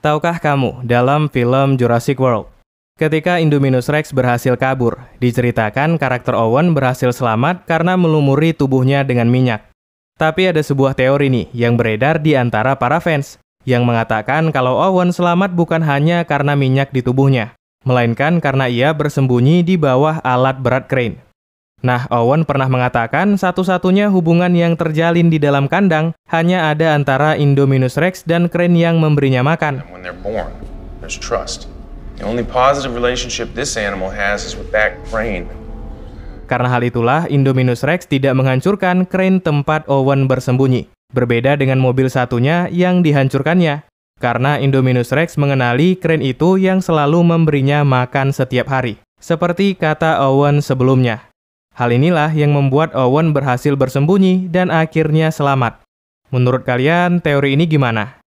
Tahukah kamu dalam film Jurassic World? Ketika Indominus Rex berhasil kabur, diceritakan karakter Owen berhasil selamat karena melumuri tubuhnya dengan minyak. Tapi ada sebuah teori nih yang beredar di antara para fans, yang mengatakan kalau Owen selamat bukan hanya karena minyak di tubuhnya, melainkan karena ia bersembunyi di bawah alat berat crane. Nah, Owen pernah mengatakan satu-satunya hubungan yang terjalin di dalam kandang hanya ada antara Indominus Rex dan Crane yang memberinya makan. Karena hal itulah, Indominus Rex tidak menghancurkan Crane tempat Owen bersembunyi. Berbeda dengan mobil satunya yang dihancurkannya. Karena Indominus Rex mengenali Crane itu yang selalu memberinya makan setiap hari. Seperti kata Owen sebelumnya, Hal inilah yang membuat Owen berhasil bersembunyi dan akhirnya selamat. Menurut kalian, teori ini gimana?